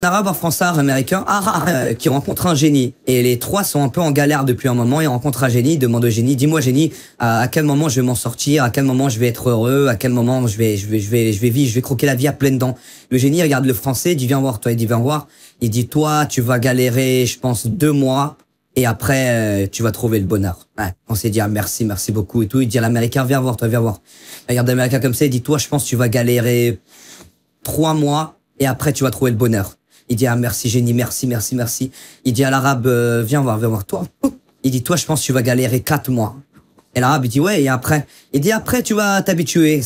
un arabe, un français, américain, euh, qui rencontre un génie. Et les trois sont un peu en galère depuis un moment. Ils rencontrent un génie, ils demandent au génie, dis-moi génie, à, quel moment je vais m'en sortir, à quel moment je vais être heureux, à quel moment je vais, je vais, je vais, je vais vivre, je vais croquer la vie à pleines dents. Le génie regarde le français, dit viens voir, toi, il dit viens voir. Il dit toi, tu vas galérer, je pense, deux mois. Et après, euh, tu vas trouver le bonheur. On s'est dit, ah, merci, merci beaucoup et tout. Il dit à l'Américain, viens voir, toi, viens voir. Il regarde l'Américain comme ça, il dit, toi, je pense, tu vas galérer trois mois et après, tu vas trouver le bonheur. Il dit, ah, merci, génie, merci, merci, merci. Il dit à l'arabe, euh, viens, voir, viens voir toi. Il dit, toi, je pense que tu vas galérer quatre mois. Et l'arabe, il dit, ouais, et après? Il dit, après, tu vas t'habituer.